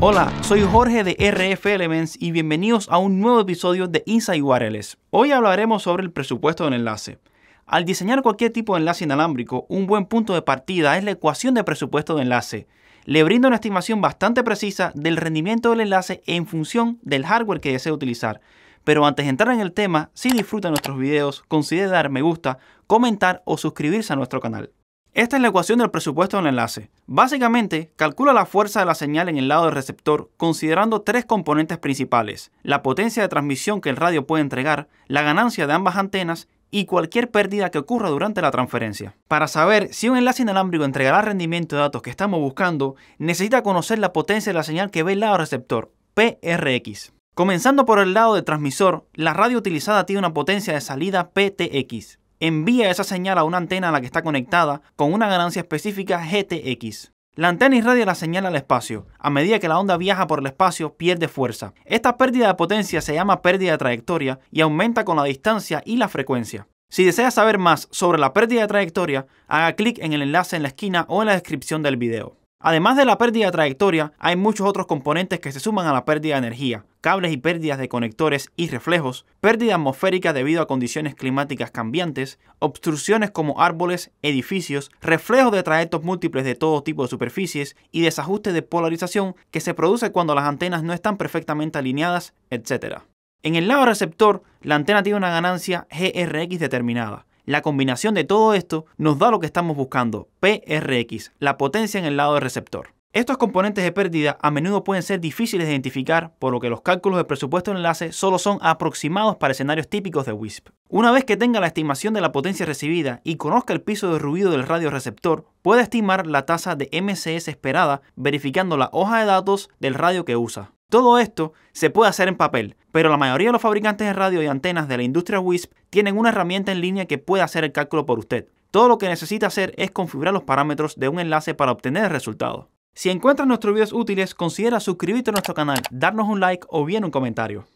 Hola, soy Jorge de RF Elements y bienvenidos a un nuevo episodio de Inside Wireless. Hoy hablaremos sobre el presupuesto de enlace. Al diseñar cualquier tipo de enlace inalámbrico, un buen punto de partida es la ecuación de presupuesto de enlace. Le brinda una estimación bastante precisa del rendimiento del enlace en función del hardware que desee utilizar. Pero antes de entrar en el tema, si disfrutan nuestros videos, considere dar me gusta, comentar o suscribirse a nuestro canal. Esta es la ecuación del presupuesto del enlace. Básicamente, calcula la fuerza de la señal en el lado del receptor considerando tres componentes principales, la potencia de transmisión que el radio puede entregar, la ganancia de ambas antenas y cualquier pérdida que ocurra durante la transferencia. Para saber si un enlace inalámbrico entregará rendimiento de datos que estamos buscando, necesita conocer la potencia de la señal que ve el lado receptor, PRX. Comenzando por el lado del transmisor, la radio utilizada tiene una potencia de salida PTX, envía esa señal a una antena a la que está conectada con una ganancia específica GTX. La antena irradia la señal al espacio. A medida que la onda viaja por el espacio, pierde fuerza. Esta pérdida de potencia se llama pérdida de trayectoria y aumenta con la distancia y la frecuencia. Si desea saber más sobre la pérdida de trayectoria, haga clic en el enlace en la esquina o en la descripción del video. Además de la pérdida de trayectoria, hay muchos otros componentes que se suman a la pérdida de energía, cables y pérdidas de conectores y reflejos, pérdida atmosférica debido a condiciones climáticas cambiantes, obstrucciones como árboles, edificios, reflejos de trayectos múltiples de todo tipo de superficies y desajuste de polarización que se produce cuando las antenas no están perfectamente alineadas, etc. En el lado receptor, la antena tiene una ganancia GRX determinada, la combinación de todo esto nos da lo que estamos buscando, PRX, la potencia en el lado del receptor. Estos componentes de pérdida a menudo pueden ser difíciles de identificar, por lo que los cálculos de presupuesto de enlace solo son aproximados para escenarios típicos de WISP. Una vez que tenga la estimación de la potencia recibida y conozca el piso de ruido del radio receptor, puede estimar la tasa de MCS esperada verificando la hoja de datos del radio que usa. Todo esto se puede hacer en papel, pero la mayoría de los fabricantes de radio y antenas de la industria WISP tienen una herramienta en línea que puede hacer el cálculo por usted. Todo lo que necesita hacer es configurar los parámetros de un enlace para obtener el resultado. Si encuentras nuestros videos útiles, considera suscribirte a nuestro canal, darnos un like o bien un comentario.